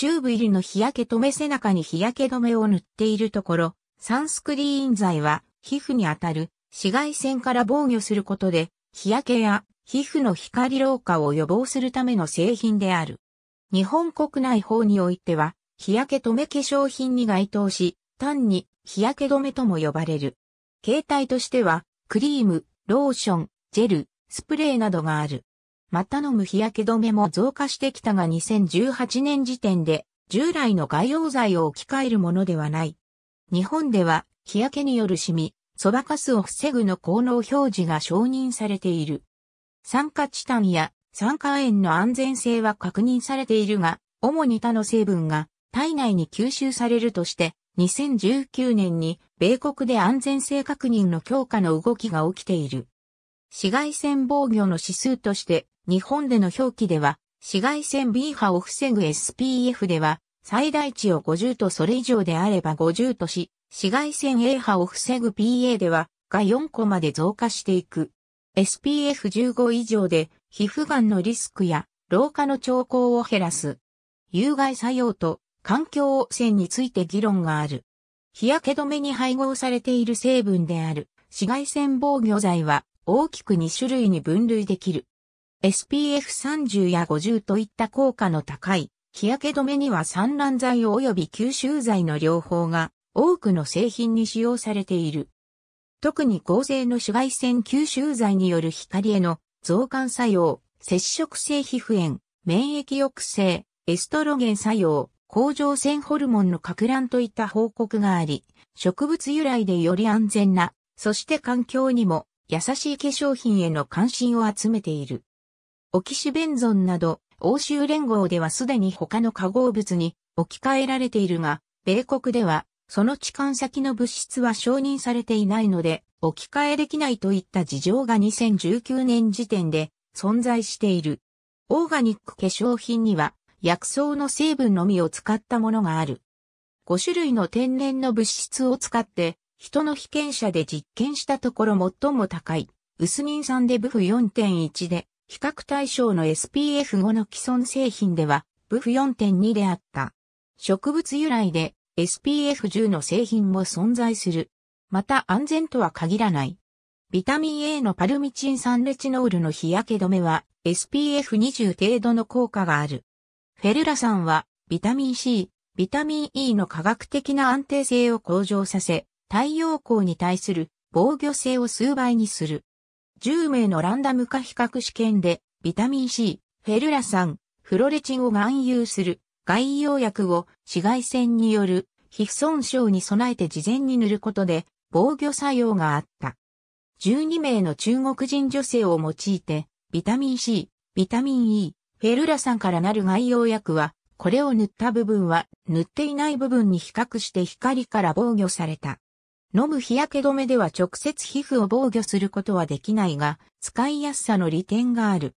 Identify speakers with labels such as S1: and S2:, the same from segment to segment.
S1: チューブ入りの日焼け止め背中に日焼け止めを塗っているところ、サンスクリーン剤は皮膚に当たる紫外線から防御することで、日焼けや皮膚の光老化を予防するための製品である。日本国内法においては、日焼け止め化粧品に該当し、単に日焼け止めとも呼ばれる。形態としては、クリーム、ローション、ジェル、スプレーなどがある。また飲む日焼け止めも増加してきたが2018年時点で従来の外用剤を置き換えるものではない。日本では日焼けによるシミ、そばかすを防ぐの効能表示が承認されている。酸化チタンや酸化塩の安全性は確認されているが、主に他の成分が体内に吸収されるとして、2019年に米国で安全性確認の強化の動きが起きている。紫外線防御の指数として日本での表記では、紫外線 B 波を防ぐ SPF では、最大値を50とそれ以上であれば50とし、紫外線 A 波を防ぐ PA では、が4個まで増加していく。SPF15 以上で、皮膚がんのリスクや、老化の兆候を減らす。有害作用と環境汚染について議論がある。日焼け止めに配合されている成分である紫外線防御剤は大きく2種類に分類できる。SPF30 や50といった効果の高い日焼け止めには散乱剤及び吸収剤の両方が多くの製品に使用されている。特に合成の紫外線吸収剤による光への増感作用、接触性皮膚炎、免疫抑制、エストロゲン作用、甲状腺ホルモンの拡乱といった報告があり、植物由来でより安全な、そして環境にも優しい化粧品への関心を集めている。オキシベンゾンなど、欧州連合ではすでに他の化合物に置き換えられているが、米国では、その置換先の物質は承認されていないので、置き換えできないといった事情が2019年時点で存在している。オーガニック化粧品には薬草の成分のみを使ったものがある。5種類の天然の物質を使って人の被験者で実験したところ最も高い、ウスミン酸でブフ4.1で比較対象の SPF5 の既存製品では、ブフ4.2であった。植物由来で SPF10 の製品も存在する。また安全とは限らない。ビタミン A のパルミチン酸レチノールの日焼け止めは SPF20 程度の効果がある。フェルラ酸はビタミン C、ビタミン E の科学的な安定性を向上させ、太陽光に対する防御性を数倍にする。10名のランダム化比較試験で、ビタミン C、フェルラ酸、フロレチンを含有する外用薬を紫外線による皮膚損傷に備えて事前に塗ることで防御作用があった。12名の中国人女性を用いて、ビタミン C、ビタミン E、フェルラ酸からなる外用薬は、これを塗った部分は塗っていない部分に比較して光から防御された。飲む日焼け止めでは直接皮膚を防御することはできないが、使いやすさの利点がある。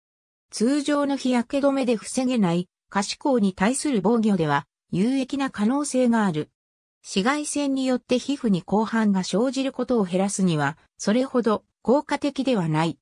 S1: 通常の日焼け止めで防げない、可視光に対する防御では、有益な可能性がある。紫外線によって皮膚に広範が生じることを減らすには、それほど効果的ではない。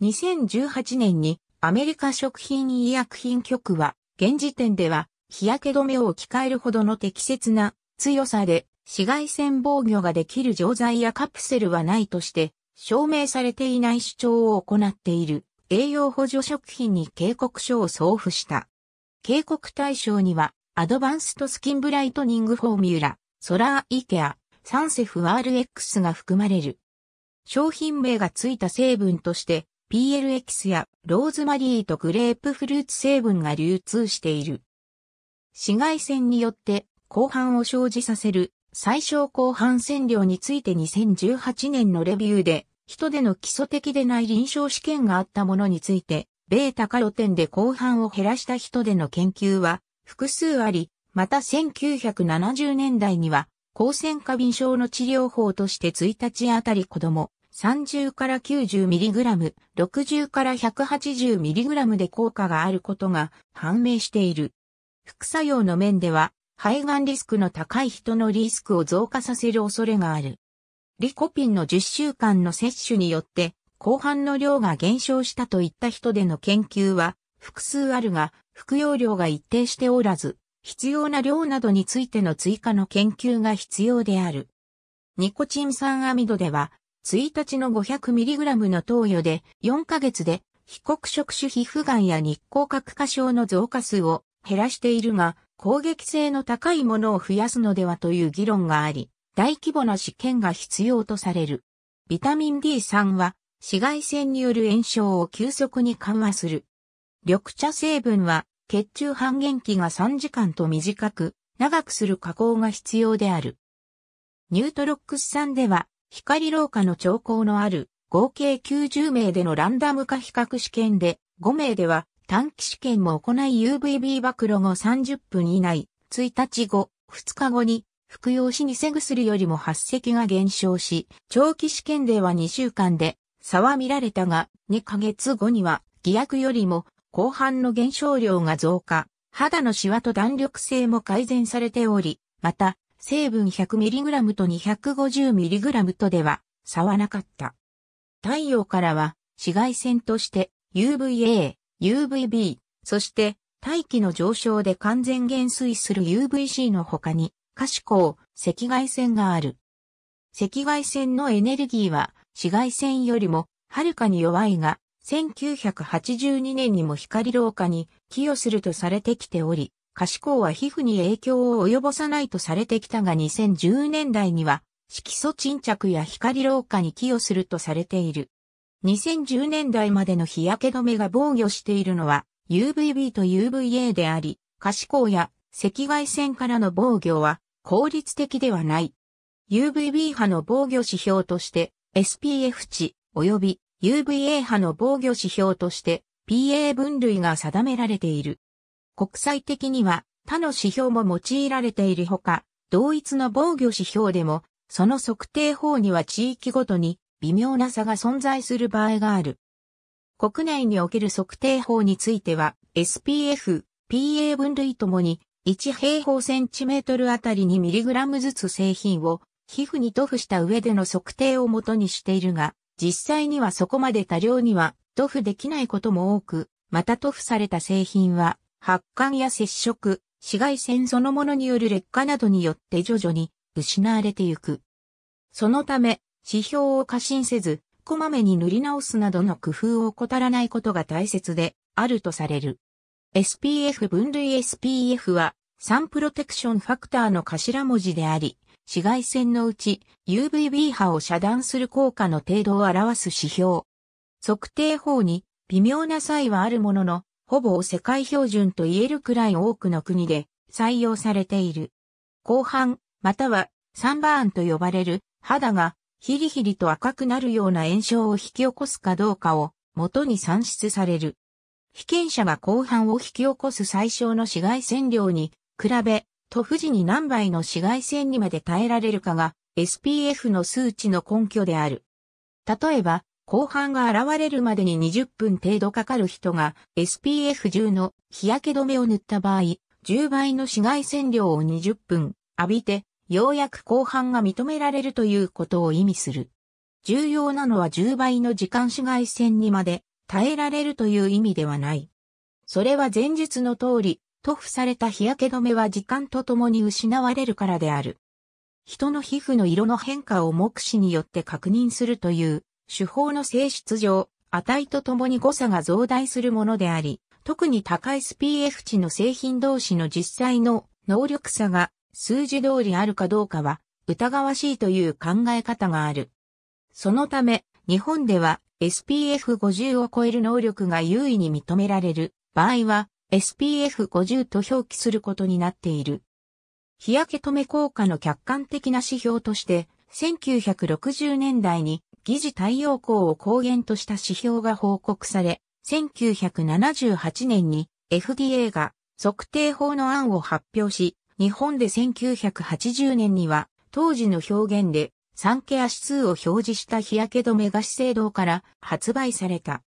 S1: 2018年にアメリカ食品医薬品局は、現時点では日焼け止めを置き換えるほどの適切な強さで紫外線防御ができる錠剤やカプセルはないとして、証明されていない主張を行っている栄養補助食品に警告書を送付した。警告対象には、アドバンストスキンブライトニングフォーミュラ、ソラーイケア、サンセフ RX が含まれる。商品名が付いた成分として、PLX やローズマリーとグレープフルーツ成分が流通している。紫外線によって、後半を生じさせる最小広範線量について2018年のレビューで、人での基礎的でない臨床試験があったものについて、ベータカロテンで広範を減らした人での研究は複数あり、また1970年代には、抗線過敏症の治療法として1日あたり子供30から 90mg、60から 180mg で効果があることが判明している。副作用の面では肺がんリスクの高い人のリスクを増加させる恐れがある。リコピンの10週間の摂取によって、後半の量が減少したといった人での研究は複数あるが、服用量が一定しておらず、必要な量などについての追加の研究が必要である。ニコチン酸アミドでは、1日の 500mg の投与で4ヶ月で非告触種皮膚がんや日光角化症の増加数を減らしているが、攻撃性の高いものを増やすのではという議論があり、大規模な試験が必要とされる。ビタミン D3 は紫外線による炎症を急速に緩和する。緑茶成分は血中半減期が3時間と短く、長くする加工が必要である。ニュートロックス酸では光老化の兆候のある合計90名でのランダム化比較試験で5名では短期試験も行い UVB 暴露後30分以内、1日後、2日後に、服用し偽薬よりも発石が減少し、長期試験では2週間で差は見られたが、2ヶ月後には、偽薬よりも後半の減少量が増加、肌のシワと弾力性も改善されており、また、成分 100mg と 250mg とでは差はなかった。太陽からは紫外線として UVA、UVB、そして大気の上昇で完全減衰する UVC の他に、可視光、赤外線がある。赤外線のエネルギーは紫外線よりもはるかに弱いが、1982年にも光老化に寄与するとされてきており、可視光は皮膚に影響を及ぼさないとされてきたが2010年代には色素沈着や光老化に寄与するとされている。2010年代までの日焼け止めが防御しているのは UVB と UVA であり、可視光や赤外線からの防御は効率的ではない。UVB 波の防御指標として SPF 値及び UVA 波の防御指標として PA 分類が定められている。国際的には他の指標も用いられているほか、同一の防御指標でも、その測定法には地域ごとに微妙な差が存在する場合がある。国内における測定法については、SPF、PA 分類ともに、1平方センチメートルあたりにミリグラムずつ製品を皮膚に塗布した上での測定を元にしているが、実際にはそこまで多量には塗布できないことも多く、また塗布された製品は、発汗や接触、紫外線そのものによる劣化などによって徐々に失われていく。そのため、指標を過信せず、こまめに塗り直すなどの工夫を怠らないことが大切であるとされる。SPF 分類 SPF は、サンプロテクションファクターの頭文字であり、紫外線のうち UVB 波を遮断する効果の程度を表す指標。測定法に微妙な差異はあるものの、ほぼ世界標準と言えるくらい多くの国で採用されている。後半、またはサンバーンと呼ばれる肌がヒリヒリと赤くなるような炎症を引き起こすかどうかを元に算出される。被験者が後半を引き起こす最小の紫外線量に比べ、と富士に何倍の紫外線にまで耐えられるかが SPF の数値の根拠である。例えば、後半が現れるまでに20分程度かかる人が SPF10 の日焼け止めを塗った場合、10倍の紫外線量を20分浴びてようやく後半が認められるということを意味する。重要なのは10倍の時間紫外線にまで耐えられるという意味ではない。それは前述の通り、塗布された日焼け止めは時間とともに失われるからである。人の皮膚の色の変化を目視によって確認するという手法の性質上、値とともに誤差が増大するものであり、特に高い SPF 値の製品同士の実際の能力差が数字通りあるかどうかは疑わしいという考え方がある。そのため、日本では SPF50 を超える能力が優位に認められる場合は SPF50 と表記することになっている。日焼け止め効果の客観的な指標として、1960年代に疑似太陽光を光源とした指標が報告され、1978年に FDA が測定法の案を発表し、日本で1980年には、当時の表現で、産気足数を表示した日焼け止めが資生堂から発売された。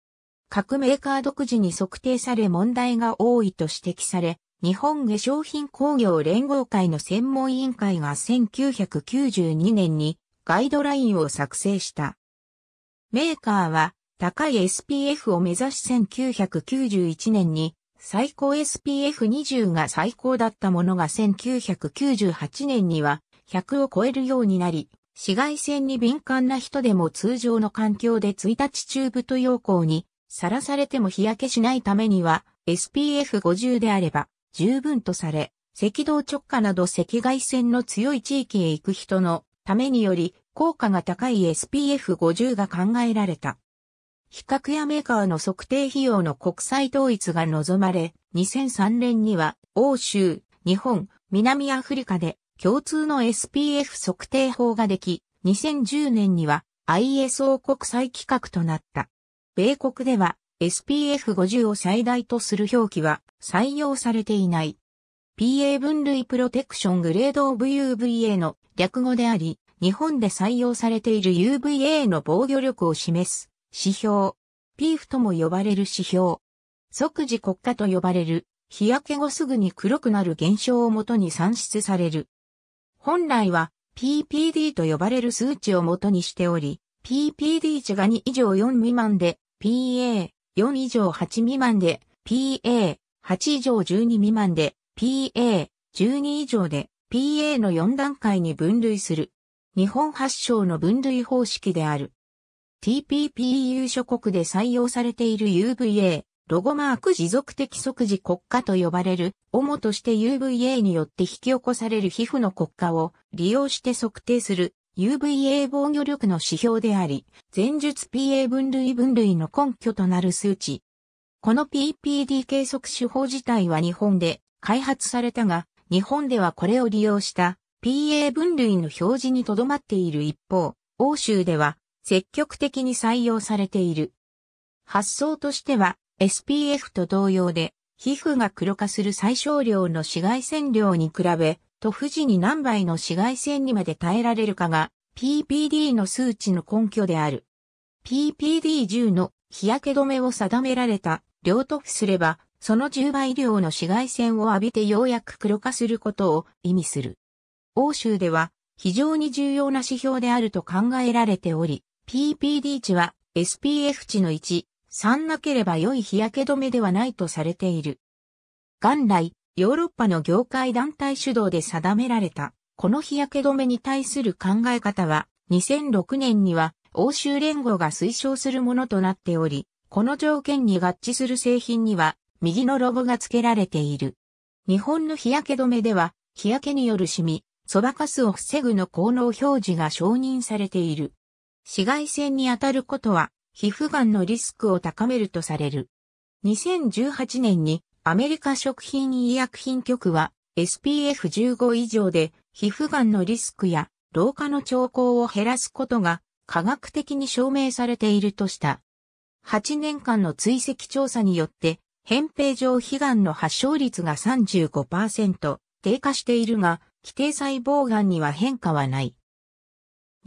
S1: 各メーカー独自に測定され問題が多いと指摘され、日本化粧品工業連合会の専門委員会が1992年にガイドラインを作成した。メーカーは高い SPF を目指し1991年に最高 SPF20 が最高だったものが1998年には100を超えるようになり、紫外線に敏感な人でも通常の環境で1日中部と陽光にさらされても日焼けしないためには SPF50 であれば十分とされ、赤道直下など赤外線の強い地域へ行く人のためにより効果が高い SPF50 が考えられた。比較やメーカーの測定費用の国際統一が望まれ、2003年には欧州、日本、南アフリカで共通の SPF 測定法ができ、2010年には ISO 国際規格となった。米国では SPF50 を最大とする表記は採用されていない。PA 分類プロテクショングレードオブ UVA の略語であり、日本で採用されている UVA の防御力を示す指標、ピーフとも呼ばれる指標、即時国家と呼ばれる、日焼け後すぐに黒くなる現象をもとに算出される。本来は PPD と呼ばれる数値をもとにしており、PPD 値が2以上4未満で、PA4 以上8未満で、PA8 以上12未満で、PA12 以上で、PA の4段階に分類する。日本発祥の分類方式である。TPPU 諸国で採用されている UVA、ロゴマーク持続的即時国家と呼ばれる、主として UVA によって引き起こされる皮膚の国家を利用して測定する UVA 防御力の指標であり、前述 PA 分類分類の根拠となる数値。この PPD 計測手法自体は日本で開発されたが、日本ではこれを利用した PA 分類の表示にとどまっている一方、欧州では積極的に採用されている。発想としては SPF と同様で皮膚が黒化する最小量の紫外線量に比べ、塗富士に何倍の紫外線にまで耐えられるかが PPD の数値の根拠である。PPD10 の日焼け止めを定められた量塗布すれば、その10倍量の紫外線を浴びてようやく黒化することを意味する。欧州では非常に重要な指標であると考えられており、PPD 値は SPF 値の1、3なければ良い日焼け止めではないとされている。元来、ヨーロッパの業界団体主導で定められた、この日焼け止めに対する考え方は、2006年には欧州連合が推奨するものとなっており、この条件に合致する製品には、右のロゴが付けられている。日本の日焼け止めでは、日焼けによるシミ、そばかすを防ぐの効能表示が承認されている。紫外線に当たることは皮膚がんのリスクを高めるとされる。2018年にアメリカ食品医薬品局は SPF15 以上で皮膚がんのリスクや老化の兆候を減らすことが科学的に証明されているとした。8年間の追跡調査によって、扁平上皮がんの発症率が35%低下しているが、規定細胞がんには変化はない。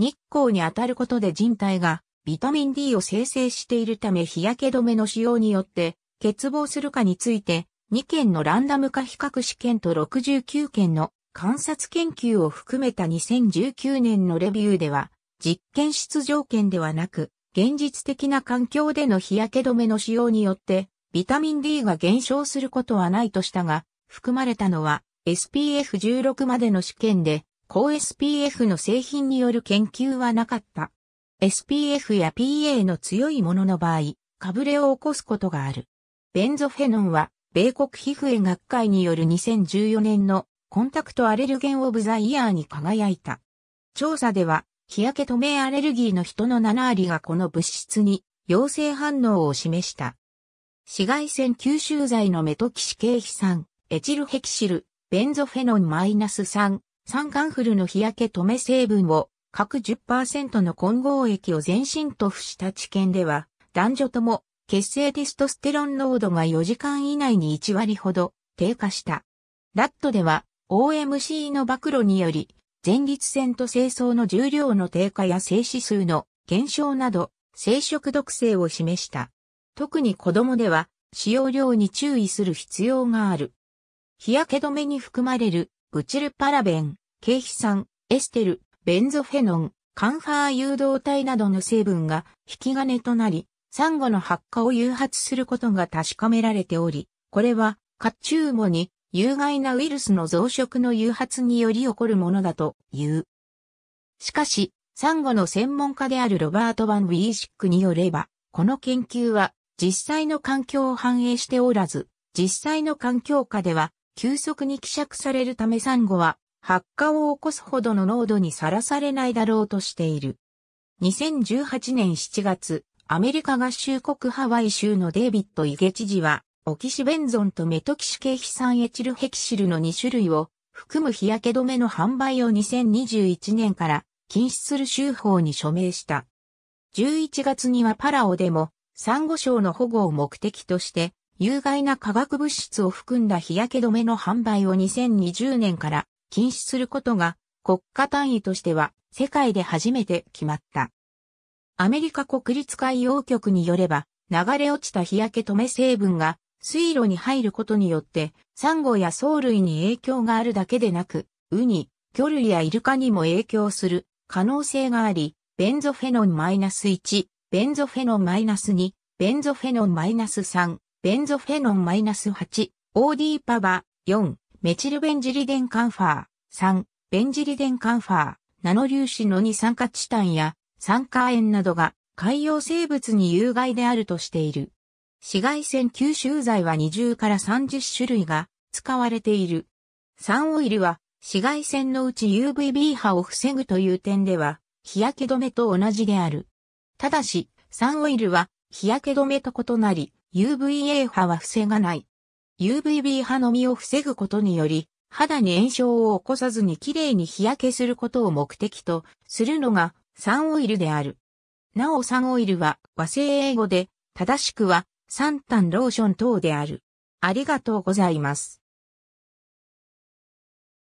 S1: 日光に当たることで人体がビタミン D を生成しているため日焼け止めの使用によって欠乏するかについて2件のランダム化比較試験と69件の観察研究を含めた2019年のレビューでは実験室条件ではなく現実的な環境での日焼け止めの使用によってビタミン D が減少することはないとしたが含まれたのは SPF16 までの試験で高 SPF の製品による研究はなかった。SPF や PA の強いものの場合、かぶれを起こすことがある。ベンゾフェノンは、米国皮膚炎学会による2014年のコンタクトアレルゲンオブザイヤーに輝いた。調査では、日焼け止めアレルギーの人の7割がこの物質に陽性反応を示した。紫外線吸収剤のメトキシ系飛散、エチルヘキシル、ベンゾフェノン -3、酸カンフルの日焼け止め成分を各10%の混合液を全身塗布した治験では、男女とも血清テストステロン濃度が4時間以内に1割ほど低下した。ラットでは OMC の暴露により、前立腺と清掃の重量の低下や精子数の減少など、生殖毒性を示した。特に子供では、使用量に注意する必要がある。日焼け止めに含まれるブチルパラベン、ケイヒ酸、エステル、ベンゾフェノン、カンファー誘導体などの成分が引き金となり、サンゴの発火を誘発することが確かめられており、これは、カチュウモに有害なウイルスの増殖の誘発により起こるものだという。しかし、サンゴの専門家であるロバート・ワン・ウィーシックによれば、この研究は実際の環境を反映しておらず、実際の環境下では急速に希釈されるためサンゴは発火を起こすほどの濃度にさらされないだろうとしている。2018年7月、アメリカ合衆国ハワイ州のデイビッド・イゲ知事は、オキシベンゾンとメトキシ系サン、エチルヘキシルの2種類を含む日焼け止めの販売を2021年から禁止する州法に署名した。11月にはパラオでも、サンゴ礁の保護を目的として、有害な化学物質を含んだ日焼け止めの販売を2020年から禁止することが国家単位としては世界で初めて決まった。アメリカ国立海洋局によれば流れ落ちた日焼け止め成分が水路に入ることによってサンゴや藻類に影響があるだけでなくウニ、魚類やイルカにも影響する可能性があり、ベンゾフェノンマイナス -1、ベンゾフェノンマイナス -2、ベンゾフェノンマイナス -3、ベンゾフェノン -8、OD パバ4、メチルベンジリデンカンファー、3、ベンジリデンカンファー、ナノ粒子の二酸化チタンや酸化塩などが海洋生物に有害であるとしている。紫外線吸収剤は20から30種類が使われている。サンオイルは紫外線のうち UVB 波を防ぐという点では日焼け止めと同じである。ただし、サンオイルは日焼け止めと異なり、UVA 波は防がない。UVB 波のみを防ぐことにより、肌に炎症を起こさずに綺麗に日焼けすることを目的とするのがサンオイルである。なおサンオイルは和製英語で正しくはサンタンローション等である。ありがとうございます。